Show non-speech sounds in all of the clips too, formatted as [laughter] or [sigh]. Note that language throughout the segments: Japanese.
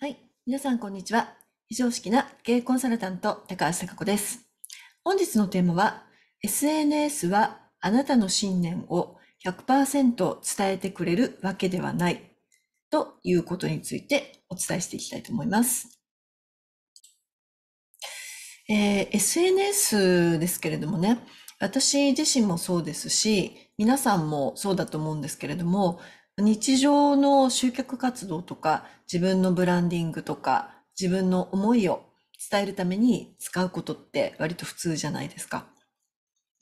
はい。皆さん、こんにちは。非常識な経営コンサルタント、高橋貴子です。本日のテーマは、SNS はあなたの信念を100%伝えてくれるわけではないということについてお伝えしていきたいと思います。えー、SNS ですけれどもね、私自身もそうですし、皆さんもそうだと思うんですけれども、日常の集客活動とか、自分のブランディングとか、自分の思いを伝えるために使うことって割と普通じゃないですか。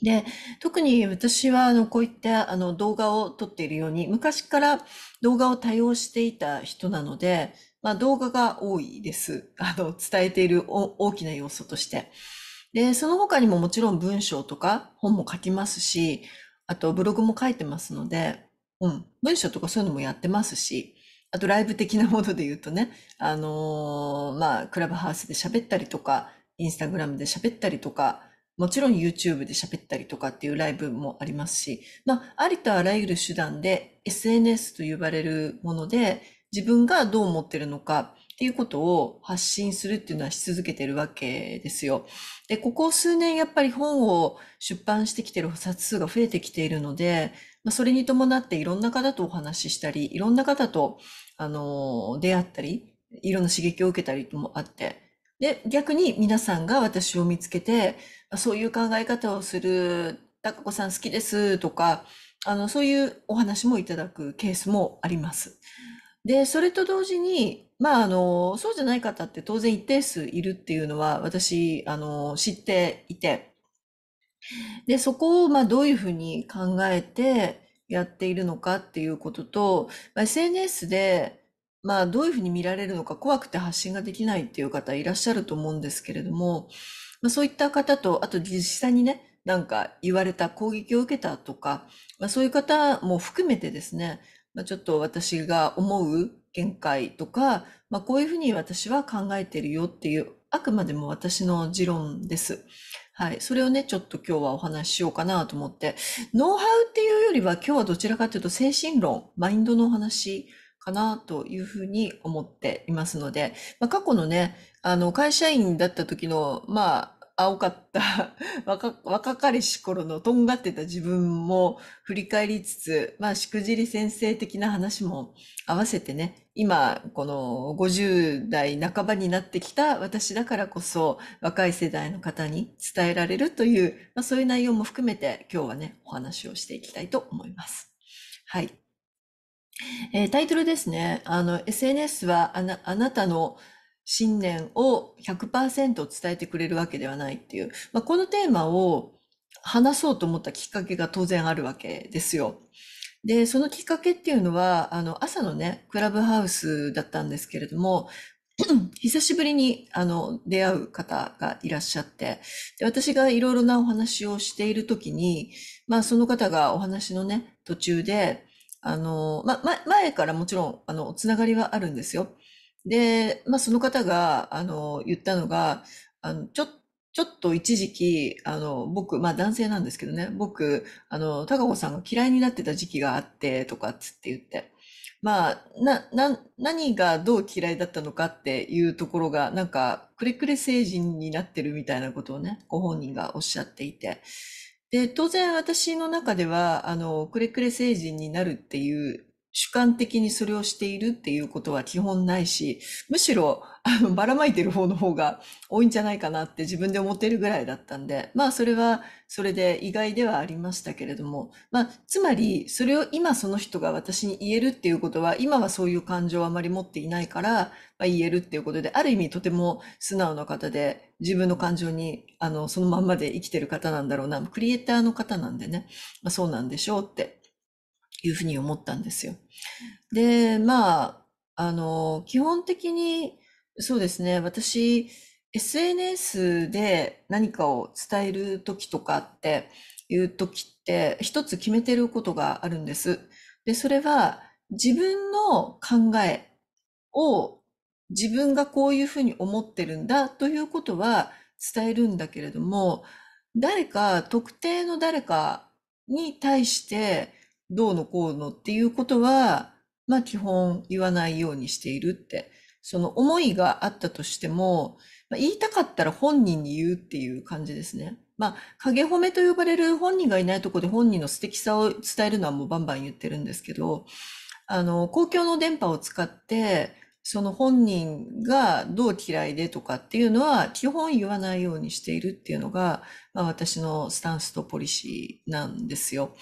で、特に私はあのこういったあの動画を撮っているように、昔から動画を多用していた人なので、まあ、動画が多いです。あの伝えている大きな要素として。で、その他にももちろん文章とか本も書きますし、あとブログも書いてますので、うん、文章とかそういうのもやってますし、あとライブ的なもので言うとね、あのー、まあ、クラブハウスで喋ったりとか、インスタグラムで喋ったりとか、もちろん YouTube で喋ったりとかっていうライブもありますし、まあ、ありとあらゆる手段で SNS と呼ばれるもので、自分がどう思ってるのかっていうことを発信するっていうのはし続けてるわけですよ。で、ここ数年やっぱり本を出版してきてる冊数が増えてきているので、まあ、それに伴っていろんな方とお話ししたり、いろんな方と、あの、出会ったり、いろんな刺激を受けたりもあって、で、逆に皆さんが私を見つけて、そういう考え方をする、たかこさん好きですとか、あの、そういうお話もいただくケースもあります。で、それと同時に、まあ、あの、そうじゃない方って当然一定数いるっていうのは私、あの、知っていて、で、そこをまあどういうふうに考えてやっているのかっていうことと、まあ、SNS でまあどういうふうに見られるのか怖くて発信ができないっていう方いらっしゃると思うんですけれども、まあ、そういった方と、あと実際にね、なんか言われた攻撃を受けたとか、まあ、そういう方も含めてですね、まあ、ちょっと私が思う見解とか、まあ、こういうふうに私は考えてるよっていう、あくまでも私の持論です。はい。それをね、ちょっと今日はお話ししようかなと思って、ノウハウっていうよりは今日はどちらかというと精神論、マインドのお話かなというふうに思っていますので、まあ、過去のね、あの、会社員だった時の、まあ、青かった [laughs] 若、若かりし頃のとんがってた自分も振り返りつつ、まあ、しくじり先生的な話も合わせてね、今、この50代半ばになってきた私だからこそ、若い世代の方に伝えられるという、まあ、そういう内容も含めて、今日はね、お話をしていきたいと思います。はい。えー、タイトルですね。あの、SNS はあなあなたの信念を100%伝えてくれるわけではないっていう、まあ、このテーマを話そうと思ったきっかけが当然あるわけですよ。で、そのきっかけっていうのは、あの、朝のね、クラブハウスだったんですけれども、[clears throat] 久しぶりに、あの、出会う方がいらっしゃって、で私がいろいろなお話をしているときに、まあ、その方がお話のね、途中で、あの、ま、ま、前からもちろん、あの、つながりはあるんですよ。で、まあ、その方が、あの、言ったのが、あの、ちょっと、ちょっと一時期、あの、僕、まあ男性なんですけどね、僕、あの、高子さんが嫌いになってた時期があって、とかっつって言って、まあ、な、な、何がどう嫌いだったのかっていうところが、なんか、くれくれ成人になってるみたいなことをね、ご本人がおっしゃっていて。で、当然私の中では、あの、くれくれ成人になるっていう、主観的にそれをしているっていうことは基本ないし、むしろあのばらまいてる方の方が多いんじゃないかなって自分で思ってるぐらいだったんで、まあそれはそれで意外ではありましたけれども、まあつまりそれを今その人が私に言えるっていうことは、今はそういう感情をあまり持っていないから、まあ、言えるっていうことで、ある意味とても素直な方で自分の感情にあのそのまんまで生きてる方なんだろうな、クリエイターの方なんでね、まあ、そうなんでしょうっていうふうに思ったんですよ。で、まあ、あの、基本的に、そうですね、私、SNS で何かを伝える時とかっていう時って一つ決めてることがあるんです。で、それは自分の考えを自分がこういうふうに思ってるんだということは伝えるんだけれども、誰か特定の誰かに対してどうのこうのっていうことは、まあ基本言わないようにしているって。その思いがあったとしても、まあ、言いたかったら本人に言うっていう感じですね。まあ、影褒めと呼ばれる本人がいないとこで本人の素敵さを伝えるのはもうバンバン言ってるんですけど、あの、公共の電波を使って、その本人がどう嫌いでとかっていうのは基本言わないようにしているっていうのが、まあ、私のスタンスとポリシーなんですよ。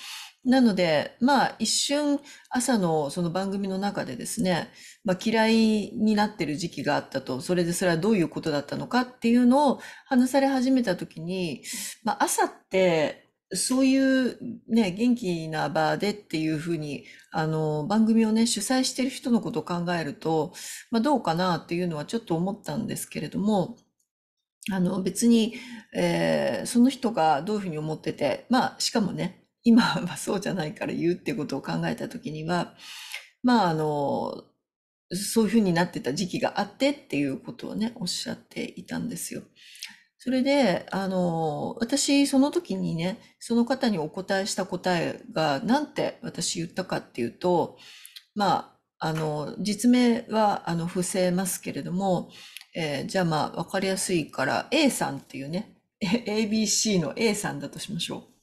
なので、まあ一瞬朝のその番組の中でですね、まあ嫌いになってる時期があったと、それでそれはどういうことだったのかっていうのを話され始めた時に、まあ朝ってそういうね、元気な場でっていうふうに、あの、番組をね、主催してる人のことを考えると、まあどうかなっていうのはちょっと思ったんですけれども、あの別に、えー、その人がどういうふうに思ってて、まあしかもね、今はそうじゃないから言うってことを考えた時には、まあ、あの、そういうふうになってた時期があってっていうことをね、おっしゃっていたんですよ。それで、あの、私、その時にね、その方にお答えした答えが、なんて私言ったかっていうと、まあ、あの、実名は、あの、伏せますけれども、えー、じゃあまあ、わかりやすいから、A さんっていうね、ABC の A さんだとしましょう。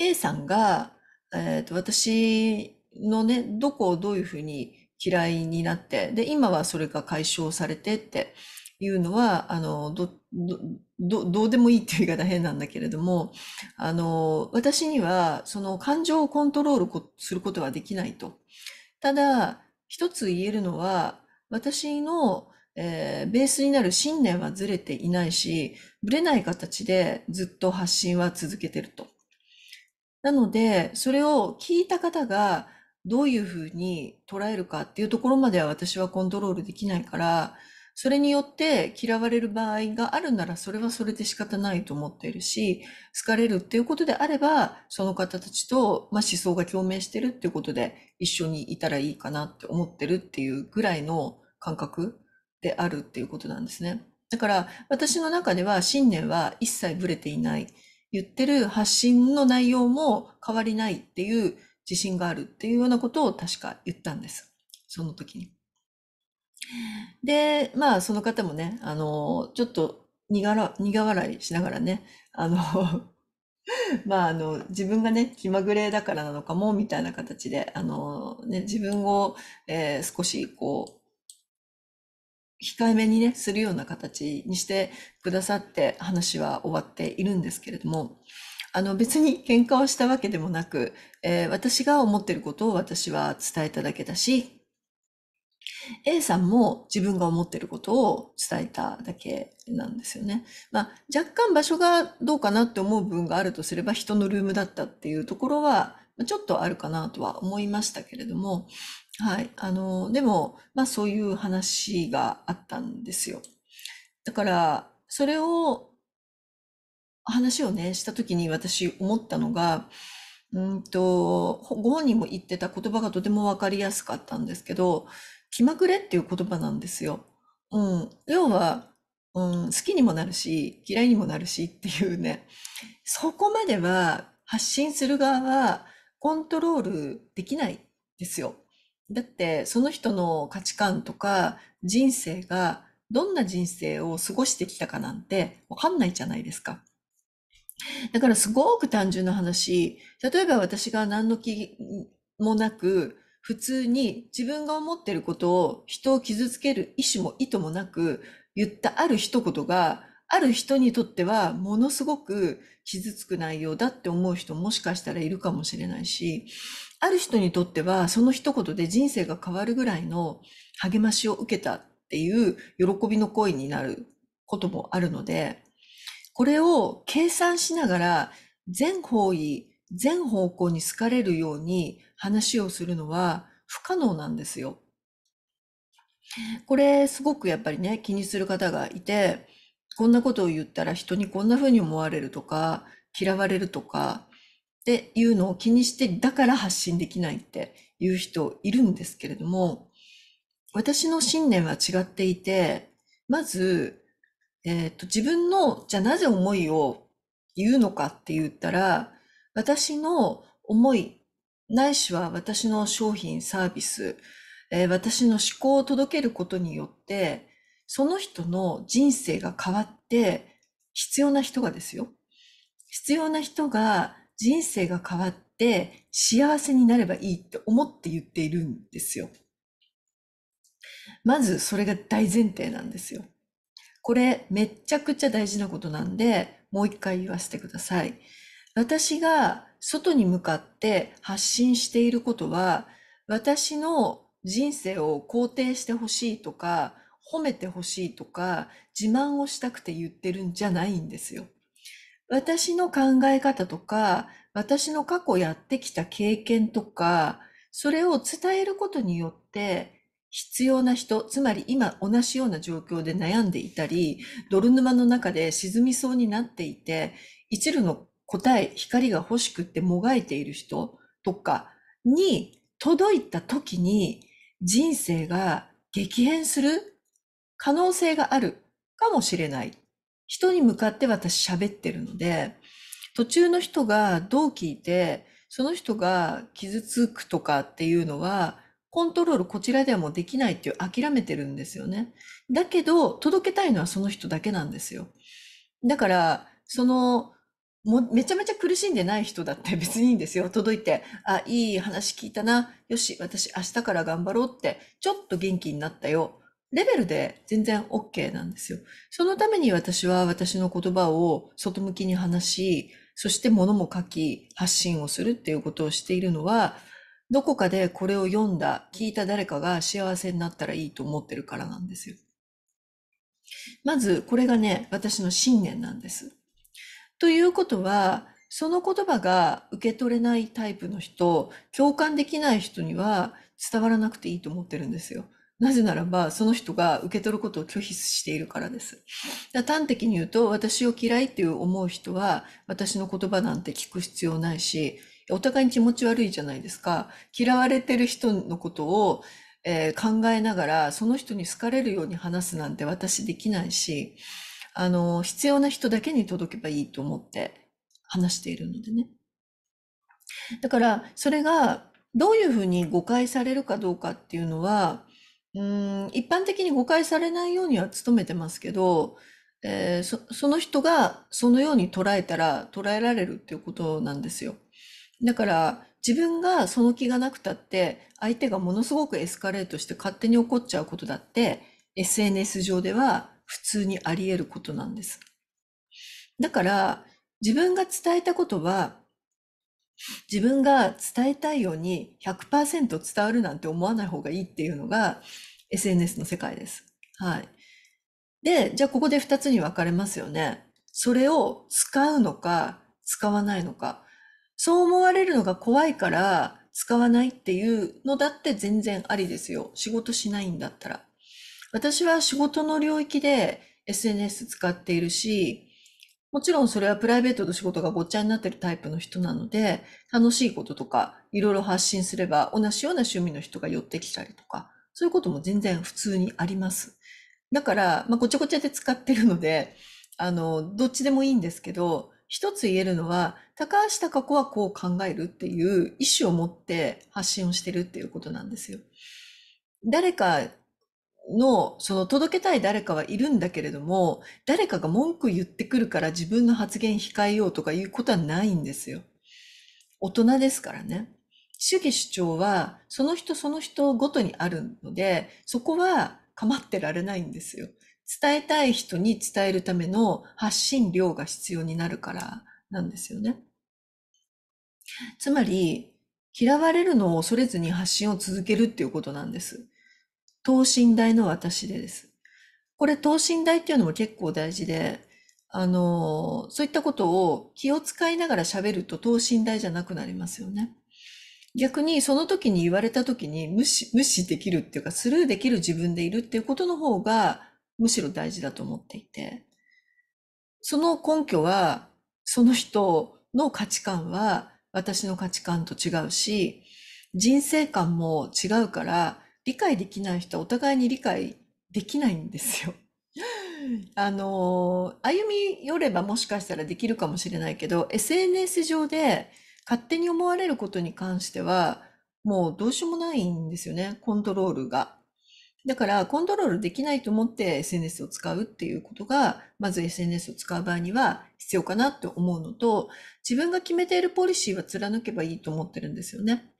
A さんが、えっと、私のね、どこをどういうふうに嫌いになって、で、今はそれが解消されてっていうのは、あの、ど、ど、どうでもいいっていう言い方変なんだけれども、あの、私には、その感情をコントロールすることはできないと。ただ、一つ言えるのは、私の、えー、ベースになる信念はずれていないし、ぶれない形でずっと発信は続けてると。なので、それを聞いた方がどういうふうに捉えるかっていうところまでは私はコントロールできないから、それによって嫌われる場合があるならそれはそれで仕方ないと思っているし、好かれるっていうことであれば、その方たちと、まあ、思想が共鳴してるっていうことで一緒にいたらいいかなって思ってるっていうぐらいの感覚であるっていうことなんですね。だから私の中では信念は一切ブレていない。言ってる発信の内容も変わりないっていう自信があるっていうようなことを確か言ったんです。その時に。で、まあその方もね、あの、ちょっと苦苦笑いしながらね、あの、[laughs] まあ、あの、自分がね、気まぐれだからなのかも、みたいな形で、あの、ね、自分を、えー、少し、こう、控えめにね、するような形にしてくださって話は終わっているんですけれども、あの別に喧嘩をしたわけでもなく、えー、私が思ってることを私は伝えただけだし、A さんも自分が思ってることを伝えただけなんですよね。まあ、若干場所がどうかなって思う部分があるとすれば人のルームだったっていうところはちょっとあるかなとは思いましたけれども、はい。あの、でも、まあそういう話があったんですよ。だから、それを、話をね、した時に私思ったのが、うんと、ご本人も言ってた言葉がとてもわかりやすかったんですけど、気まぐれっていう言葉なんですよ。うん。要は、うん、好きにもなるし、嫌いにもなるしっていうね。そこまでは発信する側はコントロールできないですよ。だってその人の価値観とか人生がどんな人生を過ごしてきたかなんてわかんないじゃないですか。だからすごく単純な話、例えば私が何の気もなく、普通に自分が思ってることを人を傷つける意思も意図もなく言ったある一言が、ある人にとってはものすごく傷つく内容だって思う人もしかしたらいるかもしれないし、ある人にとっては、その一言で人生が変わるぐらいの励ましを受けたっていう喜びの声になることもあるので、これを計算しながら全方位、全方向に好かれるように話をするのは不可能なんですよ。これすごくやっぱりね、気にする方がいて、こんなことを言ったら人にこんな風に思われるとか、嫌われるとか、っていうのを気にして、だから発信できないっていう人いるんですけれども、私の信念は違っていて、まず、えー、と、自分の、じゃあなぜ思いを言うのかって言ったら、私の思い、ないしは私の商品、サービス、えー、私の思考を届けることによって、その人の人生が変わって、必要な人がですよ。必要な人が人生が変わって幸せになればいいって思って言っているんですよ。まずそれが大前提なんですよ。これめっちゃくちゃ大事なことなんで、もう一回言わせてください。私が外に向かって発信していることは、私の人生を肯定してほしいとか、褒めてほしいとか、自慢をしたくて言ってるんじゃないんですよ。私の考え方とか、私の過去やってきた経験とか、それを伝えることによって、必要な人、つまり今同じような状況で悩んでいたり、泥沼の中で沈みそうになっていて、一縷の答え、光が欲しくってもがいている人とかに届いた時に人生が激変する可能性があるかもしれない。人に向かって私喋ってるので、途中の人がどう聞いて、その人が傷つくとかっていうのは、コントロールこちらではもうできないっていう諦めてるんですよね。だけど、届けたいのはその人だけなんですよ。だから、その、もめちゃめちゃ苦しんでない人だって [laughs] 別にいいんですよ。届いて、あ、いい話聞いたな。よし、私明日から頑張ろうって、ちょっと元気になったよ。レベルで全然 OK なんですよ。そのために私は私の言葉を外向きに話し、そして物も書き、発信をするっていうことをしているのは、どこかでこれを読んだ、聞いた誰かが幸せになったらいいと思ってるからなんですよ。まず、これがね、私の信念なんです。ということは、その言葉が受け取れないタイプの人、共感できない人には伝わらなくていいと思ってるんですよ。なぜならば、その人が受け取ることを拒否しているからです。端的に言うと、私を嫌いっていう思う人は、私の言葉なんて聞く必要ないし、お互いに気持ち悪いじゃないですか。嫌われてる人のことを、えー、考えながら、その人に好かれるように話すなんて私できないし、あの、必要な人だけに届けばいいと思って話しているのでね。だから、それが、どういうふうに誤解されるかどうかっていうのは、うーん、一般的に誤解されないようには努めてますけど、えー、そ、その人がそのように捉えたら捉えられるっていうことなんですよ。だから自分がその気がなくたって相手がものすごくエスカレートして勝手に怒っちゃうことだって SNS 上では普通にあり得ることなんです。だから自分が伝えたことは自分が伝えたいように100%伝わるなんて思わない方がいいっていうのが SNS の世界です。はい。で、じゃあここで2つに分かれますよね。それを使うのか、使わないのか。そう思われるのが怖いから使わないっていうのだって全然ありですよ。仕事しないんだったら。私は仕事の領域で SNS 使っているし、もちろんそれはプライベートと仕事がごっちゃになってるタイプの人なので、楽しいこととか、いろいろ発信すれば、同じような趣味の人が寄ってきたりとか、そういうことも全然普通にあります。だから、まあ、ごちゃごちゃで使ってるので、あの、どっちでもいいんですけど、一つ言えるのは、高橋貴子はこう考えるっていう意思を持って発信をしてるっていうことなんですよ。誰かの、その届けたい誰かはいるんだけれども、誰かが文句言ってくるから自分の発言控えようとかいうことはないんですよ。大人ですからね。主義主張は、その人その人ごとにあるので、そこは構ってられないんですよ。伝えたい人に伝えるための発信量が必要になるからなんですよね。つまり、嫌われるのを恐れずに発信を続けるっていうことなんです。等身大の私でです。これ等身大っていうのも結構大事で、あの、そういったことを気を使いながら喋ると等身大じゃなくなりますよね。逆にその時に言われた時に無視、無視できるっていうかスルーできる自分でいるっていうことの方がむしろ大事だと思っていて、その根拠は、その人の価値観は私の価値観と違うし、人生観も違うから、理解できない人はお互いに理解できないんですよ。[laughs] あの、歩み寄ればもしかしたらできるかもしれないけど、SNS 上で勝手に思われることに関しては、もうどうしようもないんですよね、コントロールが。だから、コントロールできないと思って SNS を使うっていうことが、まず SNS を使う場合には必要かなって思うのと、自分が決めているポリシーは貫けばいいと思ってるんですよね。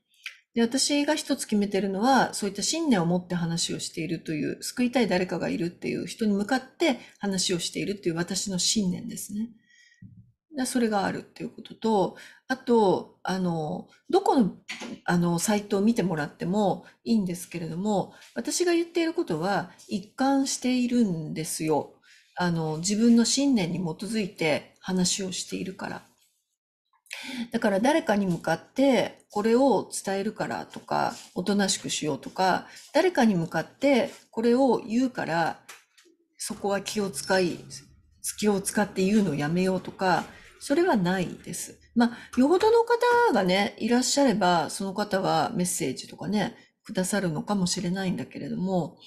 で、私が一つ決めてるのは、そういった信念を持って話をしているという、救いたい誰かがいるっていう人に向かって話をしているっていう私の信念ですね。それがあるっていうことと、あと、あの、どこの、あの、サイトを見てもらってもいいんですけれども、私が言っていることは一貫しているんですよ。あの、自分の信念に基づいて話をしているから。だから誰かに向かってこれを伝えるからとか、おとなしくしようとか、誰かに向かってこれを言うから、そこは気を使い、気を使って言うのをやめようとか、それはないです。まあ、よほどの方がね、いらっしゃれば、その方はメッセージとかね、くださるのかもしれないんだけれども、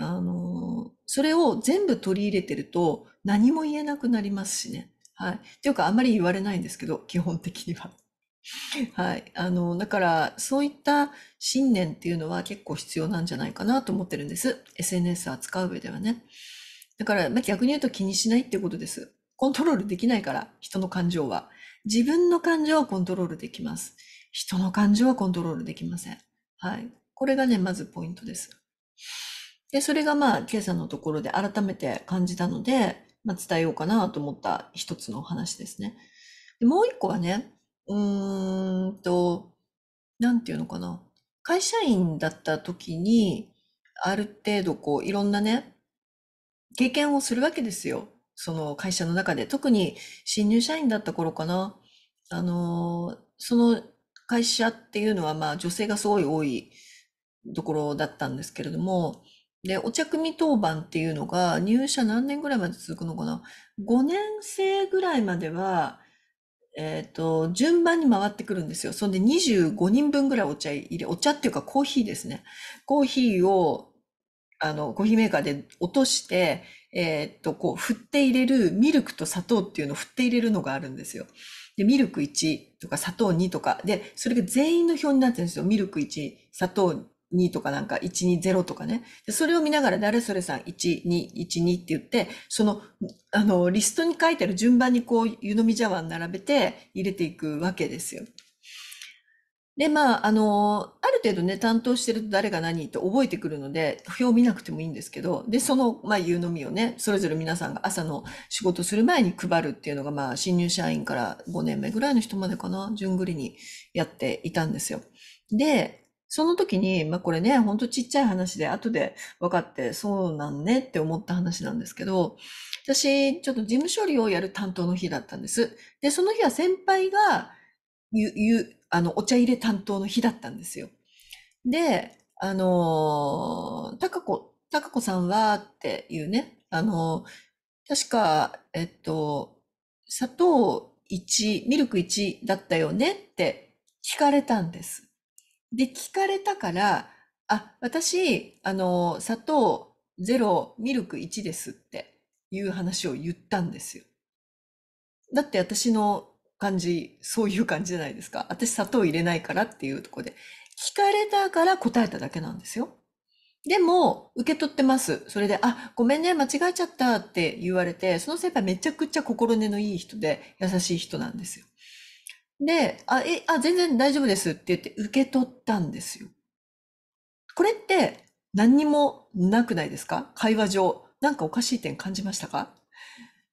あのそれを全部取り入れてると何も言えなくなりますしね。はい。っていうか、あんまり言われないんですけど、[laughs] 基本的には。[laughs] はい。あの、だから、そういった信念っていうのは結構必要なんじゃないかなと思ってるんです。SNS 扱う上ではね。だから、まあ、逆に言うと気にしないってことです。コントロールできないから、人の感情は。自分の感情はコントロールできます。人の感情はコントロールできません。はい。これがね、まずポイントです。で、それがまあ、ケイさんのところで改めて感じたので、まあ、伝えようかなと思った一つのお話ですね。でもう一個はね、うーんと、なんていうのかな。会社員だった時に、ある程度こう、いろんなね、経験をするわけですよ。その会社の中で。特に新入社員だった頃かな。あのその会社っていうのは、まあ女性がすごい多いところだったんですけれども、で、お茶組当番っていうのが入社何年ぐらいまで続くのかな ?5 年生ぐらいまでは、えっ、と、順番に回ってくるんですよ。そんで25人分ぐらいお茶入れ、お茶っていうかコーヒーですね。コーヒーを、あの、コーヒーメーカーで落として、えっ、ー、と、こう、振って入れるミルクと砂糖っていうのを振って入れるのがあるんですよ。で、ミルク1とか砂糖2とか。で、それが全員の表になってるんですよ。ミルク1、砂糖2とかなんか120とかね。それを見ながら誰それさん1212って言って、その、あの、リストに書いてある順番にこう湯飲み茶碗並べて入れていくわけですよ。で、まあ、あの、ある程度ね、担当してると誰が何って覚えてくるので、表見なくてもいいんですけど、で、その、まあ、湯飲みをね、それぞれ皆さんが朝の仕事する前に配るっていうのが、まあ、新入社員から5年目ぐらいの人までかな、順繰りにやっていたんですよ。で、その時に、まあこれね、ほんとちっちゃい話で後で分かって、そうなんねって思った話なんですけど、私、ちょっと事務処理をやる担当の日だったんです。で、その日は先輩が、ゆ、ゆ、あの、お茶入れ担当の日だったんですよ。で、あのー、たかこ、たかこさんはっていうね、あのー、確か、えっと、砂糖1、ミルク1だったよねって聞かれたんです。で、聞かれたから、あ、私、あの、砂糖0、ミルク1ですっていう話を言ったんですよ。だって私の感じ、そういう感じじゃないですか。私砂糖入れないからっていうとこで。聞かれたから答えただけなんですよ。でも、受け取ってます。それで、あ、ごめんね、間違えちゃったって言われて、その先輩めちゃくちゃ心根のいい人で優しい人なんですよ。で、あ、え、あ、全然大丈夫ですって言って受け取ったんですよ。これって何にもなくないですか会話上。なんかおかしい点感じましたか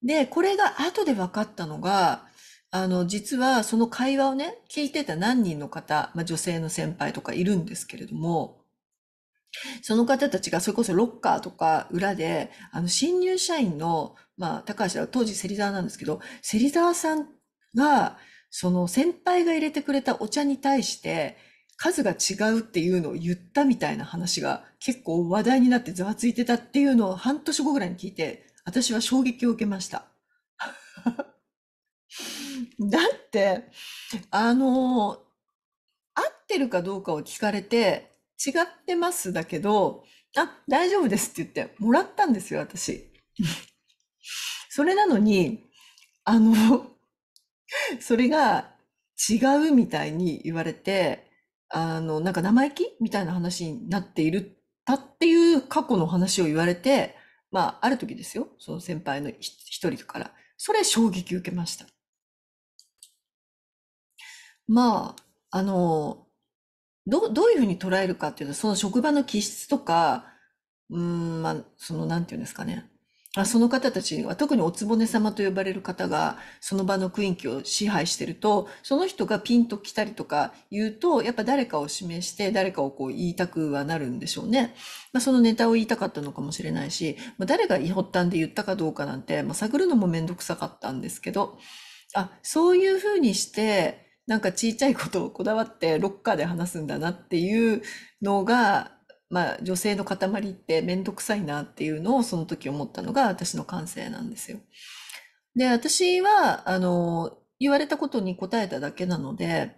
で、これが後で分かったのが、あの、実はその会話をね、聞いてた何人の方、まあ、女性の先輩とかいるんですけれども、その方たちがそれこそロッカーとか裏で、あの、新入社員の、まあ、高橋は当時芹沢なんですけど、芹沢さんが、その先輩が入れてくれたお茶に対して、数が違うっていうのを言ったみたいな話が結構話題になってざわついてたっていうのを半年後ぐらいに聞いて、私は衝撃を受けました。[laughs] だって、あの、合ってるかどうかを聞かれて、違ってますだけど、あ、大丈夫ですって言って、もらったんですよ、私。それなのに、あの、[laughs] それが違うみたいに言われて、あの、なんか生意気みたいな話になっている、たっていう過去の話を言われて、まあ、ある時ですよ。その先輩の一人から。それ衝撃受けました。まあ、あの、ど、どういうふうに捉えるかっていうと、その職場の気質とか、うん、まあ、その、なんていうんですかね。あその方たちは特にお局様と呼ばれる方がその場の雰囲気を支配してるとその人がピンと来たりとか言うとやっぱ誰かを指名して誰かをこう言いたくはなるんでしょうね、まあ、そのネタを言いたかったのかもしれないし、まあ、誰が発端で言ったかどうかなんて、まあ、探るのもめんどくさかったんですけどあそういうふうにしてなんかちいちゃいことをこだわってロッカーで話すんだなっていうのがまあ、女性の塊って面倒くさいなっていうのをその時思ったのが私の感性なんですよ。で、私は、あの、言われたことに答えただけなので、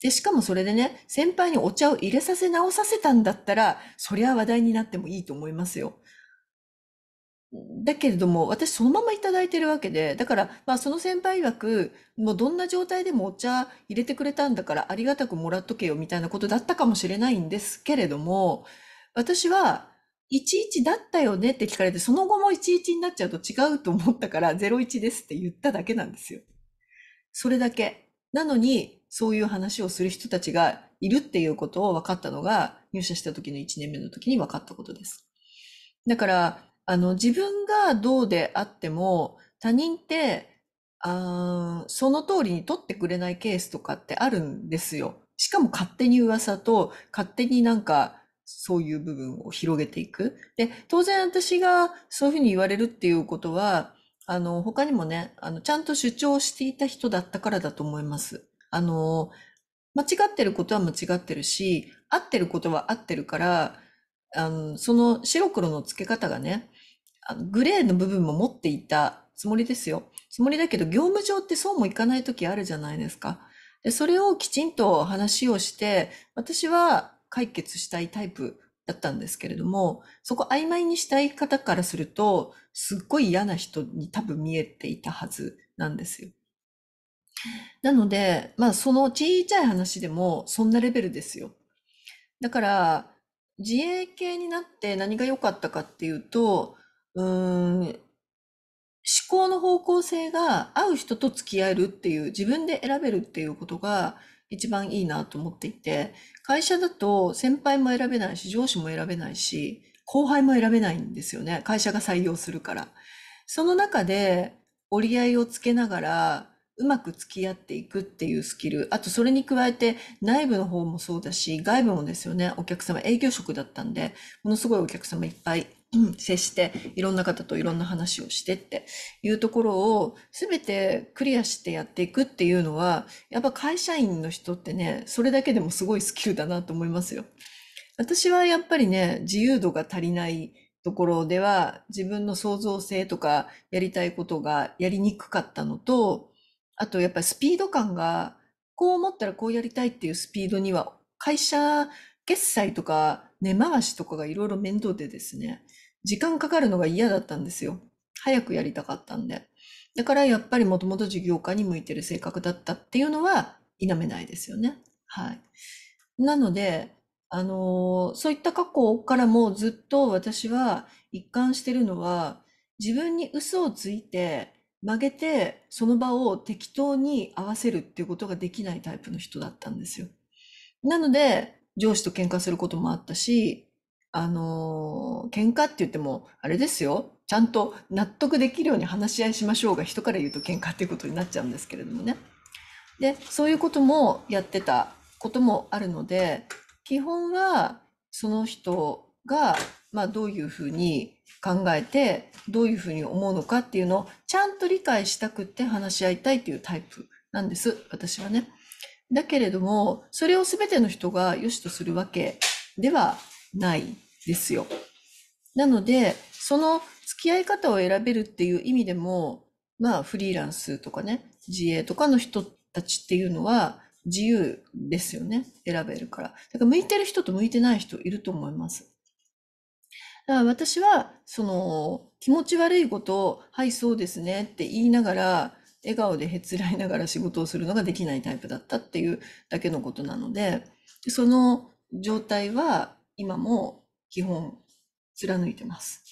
で、しかもそれでね、先輩にお茶を入れさせ直させたんだったら、そりゃ話題になってもいいと思いますよ。だけれども、私そのままいただいてるわけで、だから、まあその先輩曰く、もうどんな状態でもお茶入れてくれたんだからありがたくもらっとけよみたいなことだったかもしれないんですけれども、私は、11だったよねって聞かれて、その後も11になっちゃうと違うと思ったから、01ですって言っただけなんですよ。それだけ。なのに、そういう話をする人たちがいるっていうことを分かったのが、入社した時の1年目の時に分かったことです。だから、あの、自分がどうであっても、他人って、あその通りに取ってくれないケースとかってあるんですよ。しかも勝手に噂と、勝手になんか、そういう部分を広げていく。で、当然私がそういうふうに言われるっていうことは、あの、他にもね、あの、ちゃんと主張していた人だったからだと思います。あの、間違ってることは間違ってるし、合ってることは合ってるから、あの、その白黒の付け方がね、あのグレーの部分も持っていたつもりですよ。つもりだけど、業務上ってそうもいかない時あるじゃないですか。で、それをきちんと話をして、私は解決したいタイプだったんですけれども、そこ曖昧にしたい方からすると、すっごい嫌な人に多分見えていたはずなんですよ。なので、まあその小さい話でもそんなレベルですよ。だから、自衛系になって何が良かったかっていうと、うーん、思考の方向性が合う人と付き合えるっていう、自分で選べるっていうことが、一番いいなと思っていて、会社だと先輩も選べないし、上司も選べないし、後輩も選べないんですよね。会社が採用するから。その中で折り合いをつけながら、うまく付き合っていくっていうスキル。あと、それに加えて、内部の方もそうだし、外部もですよね。お客様、営業職だったんで、ものすごいお客様いっぱい接していろんな方といろんな話をしてっていうところを全てクリアしてやっていくっていうのはやっぱ会社員の人ってねそれだけでもすごいスキルだなと思いますよ。私はやっぱりね自由度が足りないところでは自分の創造性とかやりたいことがやりにくかったのとあとやっぱりスピード感がこう思ったらこうやりたいっていうスピードには会社決済とか根回しとかがいろいろ面倒でですね時間かかるのが嫌だったんですよ。早くやりたかったんで。だからやっぱりもともと事業家に向いてる性格だったっていうのは否めないですよね。はい。なので、あのそういった過去からもずっと私は一貫してるのは、自分に嘘をついて曲げてその場を適当に合わせるっていうことができないタイプの人だったんですよ。なので、上司と喧嘩することもあったし、あの、喧嘩って言っても、あれですよ。ちゃんと納得できるように話し合いしましょうが、人から言うと喧嘩っていうことになっちゃうんですけれどもね。で、そういうこともやってたこともあるので、基本はその人が、まあ、どういうふうに考えて、どういうふうに思うのかっていうのをちゃんと理解したくって話し合いたいっていうタイプなんです、私はね。だけれども、それを全ての人が良しとするわけではないですよ。なので、その付き合い方を選べるっていう意味でも、まあ、フリーランスとかね、自営とかの人たちっていうのは、自由ですよね。選べるから。だから、向いてる人と向いてない人いると思います。だから私は、その、気持ち悪いことを、はい、そうですねって言いながら、笑顔でへつらいながら仕事をするのができないタイプだったっていうだけのことなので、その状態は今も基本貫いてます。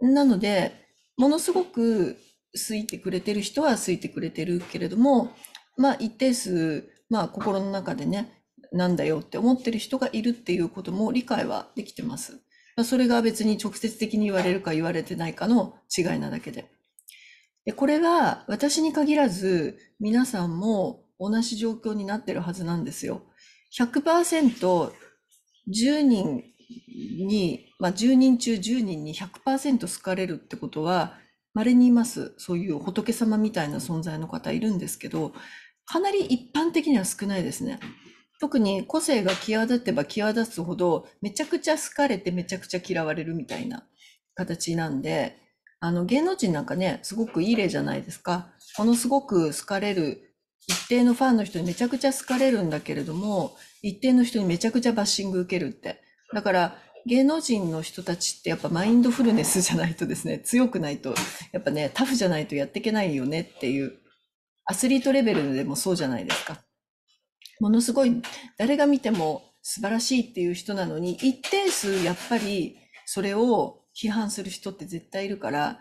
なので、ものすごく好いてくれてる人は好いてくれてるけれども、まあ一定数、まあ心の中でね、なんだよって思ってる人がいるっていうことも理解はできてます。それが別に直接的に言われるか言われてないかの違いなだけで。でこれは私に限らず皆さんも同じ状況になってるはずなんですよ。100% 10人に、まあ、10人中10人に100%好かれるってことは稀にいますそういう仏様みたいな存在の方いるんですけどかなり一般的には少ないですね。特に個性が際立てば際立つほどめちゃくちゃ好かれてめちゃくちゃ嫌われるみたいな形なんであの芸能人なんかねすごくいい例じゃないですかものすごく好かれる一定のファンの人にめちゃくちゃ好かれるんだけれども、一定の人にめちゃくちゃバッシング受けるって。だから、芸能人の人たちってやっぱマインドフルネスじゃないとですね、強くないと、やっぱね、タフじゃないとやっていけないよねっていう、アスリートレベルでもそうじゃないですか。ものすごい、誰が見ても素晴らしいっていう人なのに、一定数やっぱりそれを批判する人って絶対いるから、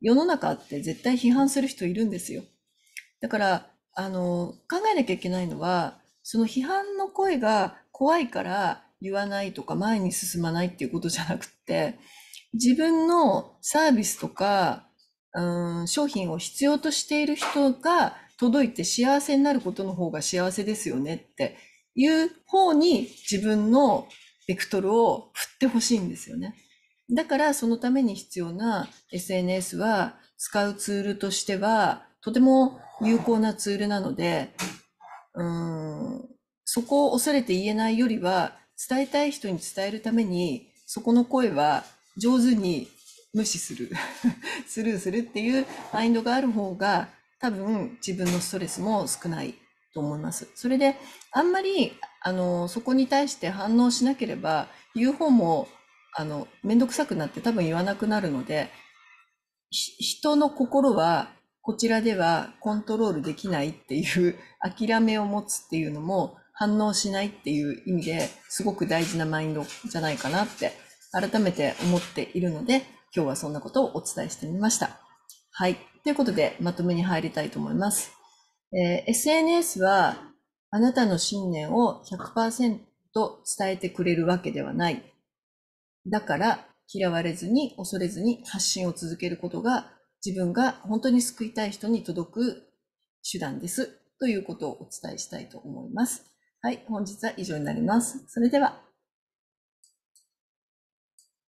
世の中って絶対批判する人いるんですよ。だから、あの、考えなきゃいけないのは、その批判の声が怖いから言わないとか前に進まないっていうことじゃなくて、自分のサービスとか、うん、商品を必要としている人が届いて幸せになることの方が幸せですよねっていう方に自分のベクトルを振ってほしいんですよね。だからそのために必要な SNS は使うツールとしてはとても有効なツールなので、うん、そこを恐れて言えないよりは、伝えたい人に伝えるために、そこの声は上手に無視する [laughs] スルーするっていうマインドがある方が、多分自分のストレスも少ないと思います。それで、あんまり、あの、そこに対して反応しなければ、言う方も、あの、めんどくさくなって多分言わなくなるので、人の心はこちらではコントロールできないっていう [laughs] 諦めを持つっていうのも反応しないっていう意味ですごく大事なマインドじゃないかなって改めて思っているので今日はそんなことをお伝えしてみました。はい。ということでまとめに入りたいと思います。えー、SNS はあなたの信念を100%伝えてくれるわけではない。だから嫌われずに恐れずに発信を続けることが自分が本当に救いたい人に届く手段ですということをお伝えしたいと思います。はい、本日は以上になります。それでは。